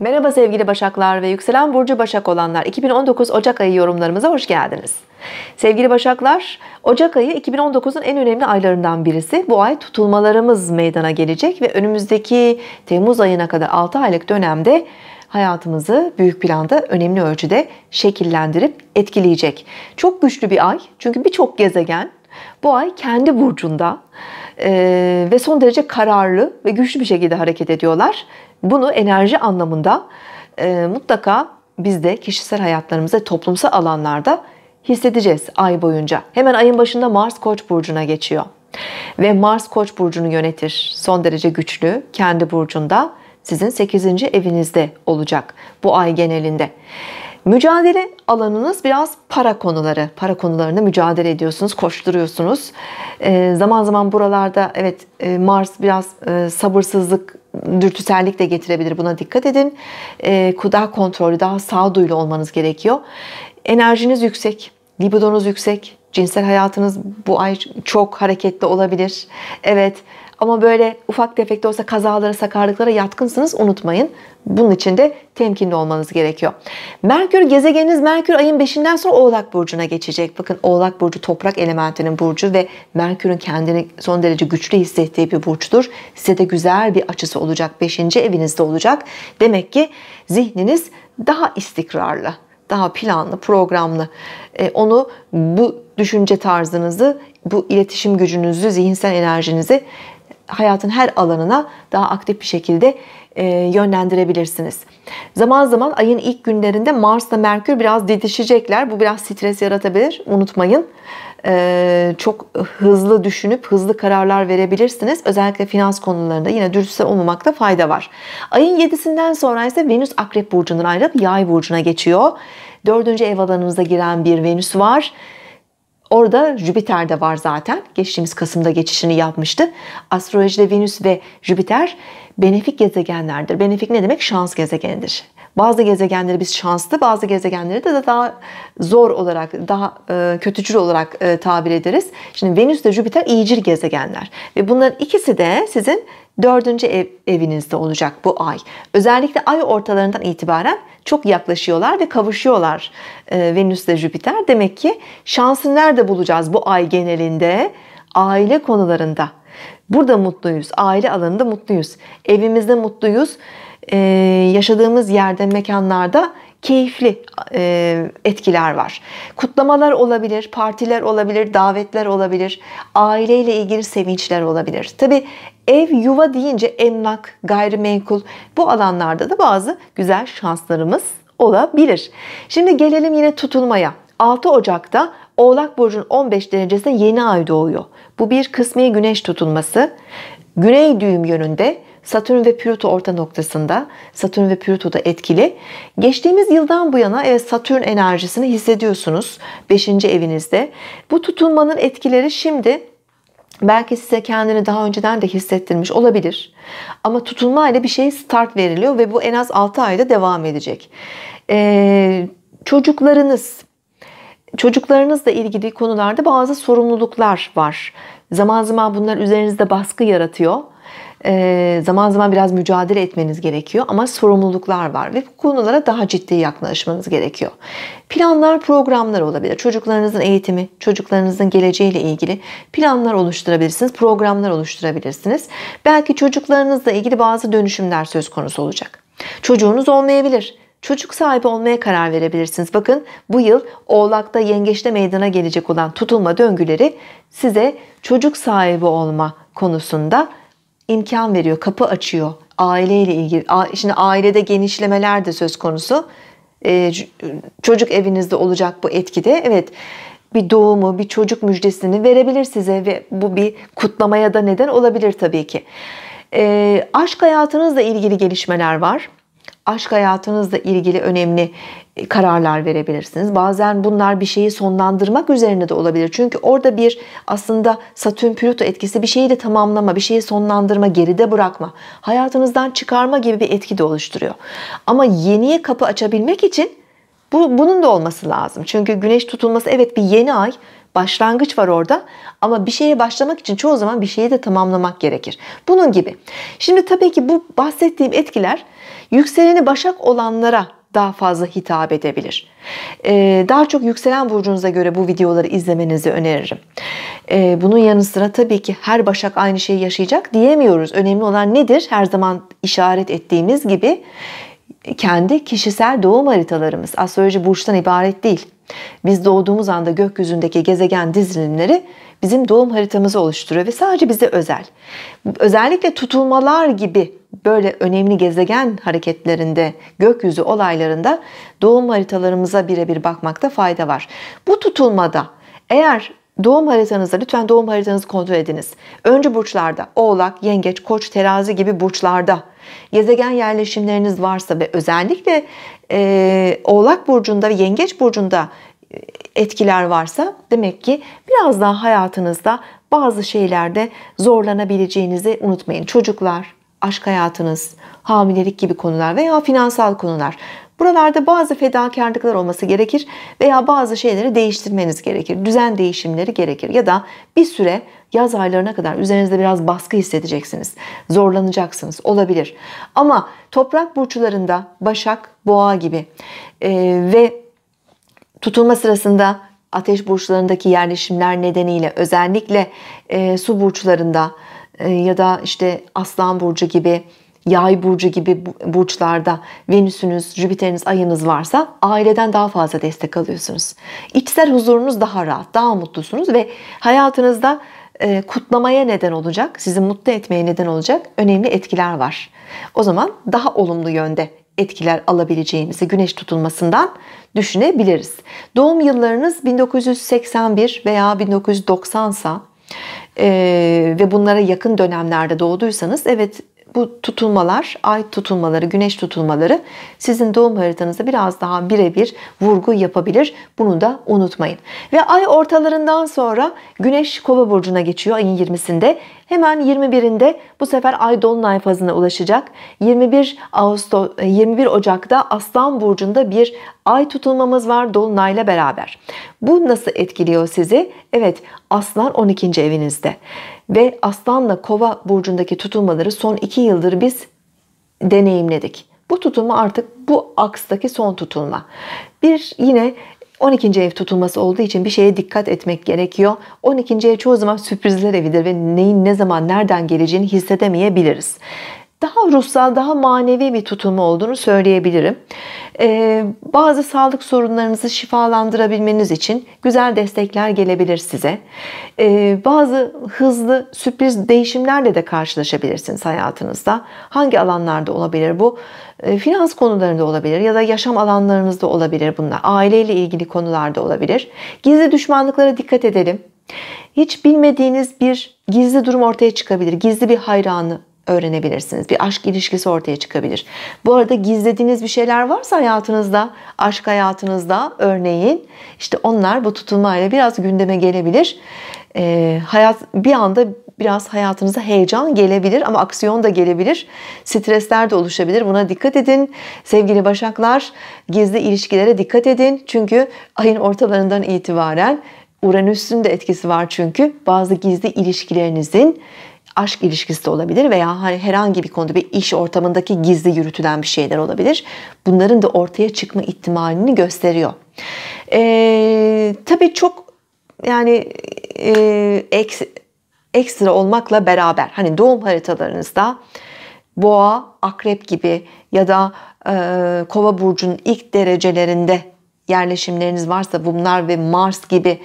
Merhaba sevgili Başaklar ve yükselen burcu Başak olanlar. 2019 Ocak ayı yorumlarımıza hoş geldiniz. Sevgili Başaklar, Ocak ayı 2019'un en önemli aylarından birisi. Bu ay tutulmalarımız meydana gelecek ve önümüzdeki Temmuz ayına kadar 6 aylık dönemde hayatımızı büyük planda önemli ölçüde şekillendirip etkileyecek. Çok güçlü bir ay çünkü birçok gezegen bu ay kendi burcunda e, ve son derece kararlı ve güçlü bir şekilde hareket ediyorlar. Bunu enerji anlamında e, mutlaka biz de kişisel hayatlarımızda, toplumsal alanlarda hissedeceğiz ay boyunca. Hemen ayın başında Mars Koç burcuna geçiyor. Ve Mars Koç burcunu yönetir. Son derece güçlü, kendi burcunda, sizin 8. evinizde olacak bu ay genelinde. Mücadele alanınız biraz para konuları. Para konularında mücadele ediyorsunuz, koşturuyorsunuz. E, zaman zaman buralarda evet e, Mars biraz e, sabırsızlık, dürtüsellik de getirebilir. Buna dikkat edin. E, daha kontrolü, daha sağduyulu olmanız gerekiyor. Enerjiniz yüksek, libidonuz yüksek, cinsel hayatınız bu ay çok hareketli olabilir. Evet, ama böyle ufak tefek de olsa kazalara, sakarlıklara yatkınsınız unutmayın. Bunun için de temkinli olmanız gerekiyor. Merkür gezegeniniz Merkür ayın 5'inden sonra Oğlak Burcu'na geçecek. Bakın Oğlak Burcu toprak elementinin burcu ve Merkür'ün kendini son derece güçlü hissettiği bir burçtur. Size de güzel bir açısı olacak. 5. evinizde olacak. Demek ki zihniniz daha istikrarlı, daha planlı, programlı. E, onu bu düşünce tarzınızı, bu iletişim gücünüzü, zihinsel enerjinizi hayatın her alanına daha aktif bir şekilde e, yönlendirebilirsiniz. Zaman zaman ayın ilk günlerinde Mars'la Merkür biraz didişecekler. Bu biraz stres yaratabilir. Unutmayın. E, çok hızlı düşünüp hızlı kararlar verebilirsiniz. Özellikle finans konularında yine dürüstse olmamakta fayda var. Ayın 7'sinden sonra ise Venüs Akrep Burcu'ndan ayrılıp Yay Burcu'na geçiyor. Dördüncü ev alanınıza giren bir Venüs var. Orada Jüpiter de var zaten. Geçtiğimiz Kasım'da geçişini yapmıştı. Astrolojide Venüs ve Jüpiter benefik gezegenlerdir. Benefik ne demek? Şans gezegenidir. Bazı gezegenleri biz şanslı, bazı gezegenleri de daha zor olarak, daha e, kötücül olarak e, tabir ederiz. Şimdi Venüs ve Jüpiter iyicil gezegenler ve bunların ikisi de sizin dördüncü ev, evinizde olacak bu ay. Özellikle ay ortalarından itibaren çok yaklaşıyorlar ve kavuşuyorlar e, Venüs ile Jüpiter. Demek ki şansı nerede bulacağız bu ay genelinde? Aile konularında. Burada mutluyuz. Aile alanında mutluyuz. Evimizde mutluyuz. Ee, yaşadığımız yerde, mekanlarda keyifli e, etkiler var. Kutlamalar olabilir, partiler olabilir, davetler olabilir, aileyle ilgili sevinçler olabilir. Tabi ev yuva deyince emlak, gayrimenkul bu alanlarda da bazı güzel şanslarımız olabilir. Şimdi gelelim yine tutulmaya. 6 Ocak'ta Oğlak Burcu'nun 15 derecesinde yeni ay doğuyor. Bu bir kısmi güneş tutulması. Güney düğüm yönünde Satürn ve Plüto orta noktasında. Satürn ve Plüto da etkili. Geçtiğimiz yıldan bu yana evet Satürn enerjisini hissediyorsunuz 5. evinizde. Bu tutulmanın etkileri şimdi Belki size kendini daha önceden de hissettirmiş olabilir. Ama tutulma ile bir şey start veriliyor ve bu en az 6 ayda devam edecek. Ee, çocuklarınız, çocuklarınızla ilgili konularda bazı sorumluluklar var. Zaman zaman bunlar üzerinizde baskı yaratıyor. E, zaman zaman biraz mücadele etmeniz gerekiyor ama sorumluluklar var ve bu konulara daha ciddi yaklaşmanız gerekiyor. Planlar, programlar olabilir. Çocuklarınızın eğitimi, çocuklarınızın geleceğiyle ilgili planlar oluşturabilirsiniz, programlar oluşturabilirsiniz. Belki çocuklarınızla ilgili bazı dönüşümler söz konusu olacak. Çocuğunuz olmayabilir. Çocuk sahibi olmaya karar verebilirsiniz. Bakın bu yıl Oğlak'ta Yengeç'te meydana gelecek olan tutulma döngüleri size çocuk sahibi olma konusunda imkan veriyor, kapı açıyor aileyle ilgili. Şimdi ailede genişlemeler de söz konusu. Ee, çocuk evinizde olacak bu etkide. Evet bir doğumu, bir çocuk müjdesini verebilir size ve bu bir kutlamaya da neden olabilir tabii ki. E, aşk hayatınızla ilgili gelişmeler var aşk hayatınızla ilgili önemli e, kararlar verebilirsiniz. Bazen bunlar bir şeyi sonlandırmak üzerine de olabilir. Çünkü orada bir aslında Satürn Plüto etkisi bir şeyi de tamamlama, bir şeyi sonlandırma, geride bırakma, hayatınızdan çıkarma gibi bir etki de oluşturuyor. Ama yeniye kapı açabilmek için bu, bunun da olması lazım. Çünkü güneş tutulması evet bir yeni ay başlangıç var orada ama bir şeye başlamak için çoğu zaman bir şeyi de tamamlamak gerekir. Bunun gibi. Şimdi tabii ki bu bahsettiğim etkiler Yükseleni Başak olanlara daha fazla hitap edebilir. Ee, daha çok yükselen burcunuza göre bu videoları izlemenizi öneririm. Ee, bunun yanı sıra tabii ki her başak aynı şeyi yaşayacak diyemiyoruz. Önemli olan nedir? Her zaman işaret ettiğimiz gibi kendi kişisel doğum haritalarımız. Astroloji burçtan ibaret değil. Biz doğduğumuz anda gökyüzündeki gezegen dizilimleri bizim doğum haritamızı oluşturuyor ve sadece bize özel. Özellikle tutulmalar gibi böyle önemli gezegen hareketlerinde, gökyüzü olaylarında doğum haritalarımıza birebir bakmakta fayda var. Bu tutulmada eğer Doğum haritanızda lütfen doğum haritanızı kontrol ediniz. Önce burçlarda Oğlak, Yengeç, Koç, Terazi gibi burçlarda Gezegen yerleşimleriniz varsa ve özellikle e, Oğlak Burcu'nda ve Yengeç Burcu'nda e, etkiler varsa demek ki biraz daha hayatınızda bazı şeylerde zorlanabileceğinizi unutmayın. Çocuklar, aşk hayatınız, hamilelik gibi konular veya finansal konular. Buralarda bazı fedakarlıklar olması gerekir veya bazı şeyleri değiştirmeniz gerekir. Düzen değişimleri gerekir ya da bir süre yaz aylarına kadar üzerinizde biraz baskı hissedeceksiniz. Zorlanacaksınız olabilir. Ama toprak burçlarında Başak, Boğa gibi e, ve tutulma sırasında ateş burçlarındaki yerleşimler nedeniyle özellikle e, su burçlarında e, ya da işte aslan burcu gibi yay burcu gibi burçlarda Venüs'ünüz, Jüpiter'iniz, ayınız varsa aileden daha fazla destek alıyorsunuz. İçsel huzurunuz daha rahat, daha mutlusunuz ve hayatınızda e, kutlamaya neden olacak, sizi mutlu etmeye neden olacak önemli etkiler var. O zaman daha olumlu yönde etkiler alabileceğimizi güneş tutulmasından düşünebiliriz. Doğum yıllarınız 1981 veya 1990 sa e, ve bunlara yakın dönemlerde doğduysanız evet bu tutulmalar, ay tutulmaları, güneş tutulmaları sizin doğum haritanızda biraz daha birebir vurgu yapabilir. Bunu da unutmayın. Ve ay ortalarından sonra güneş kova burcuna geçiyor ayın 20'sinde. Hemen 21'inde bu sefer ay dolunay fazına ulaşacak. 21 Ağustos 21 e, Ocak'ta Aslan burcunda bir Ay tutulmamız var dolunayla beraber. Bu nasıl etkiliyor sizi? Evet aslan 12. evinizde. Ve aslanla kova burcundaki tutulmaları son 2 yıldır biz deneyimledik. Bu tutulma artık bu akstaki son tutulma. Bir yine 12. ev tutulması olduğu için bir şeye dikkat etmek gerekiyor. 12. ev çoğu zaman sürprizler evidir ve neyin ne zaman nereden geleceğini hissedemeyebiliriz daha ruhsal, daha manevi bir tutumu olduğunu söyleyebilirim. Ee, bazı sağlık sorunlarınızı şifalandırabilmeniz için güzel destekler gelebilir size. Ee, bazı hızlı sürpriz değişimlerle de karşılaşabilirsiniz hayatınızda. Hangi alanlarda olabilir bu? Ee, finans konularında olabilir ya da yaşam alanlarınızda olabilir bunlar. Aileyle ilgili konularda olabilir. Gizli düşmanlıklara dikkat edelim. Hiç bilmediğiniz bir gizli durum ortaya çıkabilir. Gizli bir hayranı, öğrenebilirsiniz. Bir aşk ilişkisi ortaya çıkabilir. Bu arada gizlediğiniz bir şeyler varsa hayatınızda, aşk hayatınızda örneğin işte onlar bu tutulmayla biraz gündeme gelebilir. Ee, hayat bir anda biraz hayatınıza heyecan gelebilir ama aksiyon da gelebilir. Stresler de oluşabilir. Buna dikkat edin. Sevgili Başaklar, gizli ilişkilere dikkat edin. Çünkü ayın ortalarından itibaren Uranüs'ün de etkisi var çünkü bazı gizli ilişkilerinizin aşk ilişkisi de olabilir veya hani herhangi bir konuda bir iş ortamındaki gizli yürütülen bir şeyler olabilir. Bunların da ortaya çıkma ihtimalini gösteriyor. Ee, tabii çok yani e, eks, ekstra olmakla beraber hani doğum haritalarınızda boğa, akrep gibi ya da e, kova burcunun ilk derecelerinde yerleşimleriniz varsa bunlar ve Mars gibi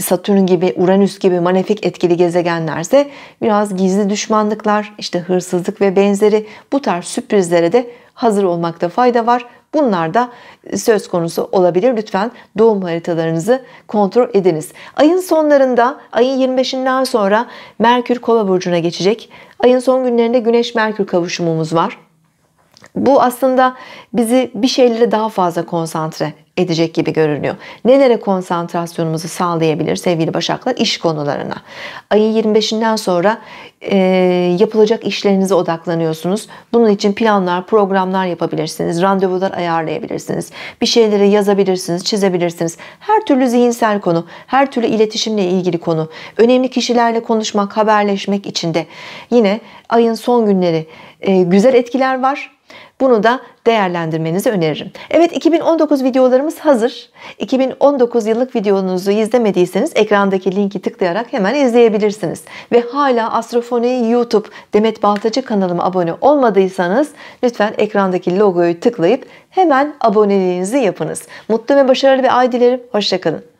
Satürn gibi, Uranüs gibi manefik etkili gezegenlerse biraz gizli düşmanlıklar, işte hırsızlık ve benzeri bu tarz sürprizlere de hazır olmakta fayda var. Bunlar da söz konusu olabilir. Lütfen doğum haritalarınızı kontrol ediniz. Ayın sonlarında, ayın 25'inden sonra Merkür Kova burcuna geçecek. Ayın son günlerinde Güneş Merkür kavuşumumuz var. Bu aslında bizi bir şeylere daha fazla konsantre edecek gibi görünüyor. Nelere konsantrasyonumuzu sağlayabilir sevgili başaklar? iş konularına. Ayın 25'inden sonra e, yapılacak işlerinize odaklanıyorsunuz. Bunun için planlar, programlar yapabilirsiniz. Randevular ayarlayabilirsiniz. Bir şeyleri yazabilirsiniz, çizebilirsiniz. Her türlü zihinsel konu, her türlü iletişimle ilgili konu. Önemli kişilerle konuşmak, haberleşmek içinde. Yine ayın son günleri e, güzel etkiler var. Bunu da değerlendirmenizi öneririm. Evet 2019 videolarımız hazır. 2019 yıllık videonuzu izlemediyseniz ekrandaki linki tıklayarak hemen izleyebilirsiniz. Ve hala Astrofoni YouTube Demet Baltacı kanalıma abone olmadıysanız lütfen ekrandaki logoyu tıklayıp hemen aboneliğinizi yapınız. Mutlu ve başarılı bir ay dilerim. Hoşçakalın.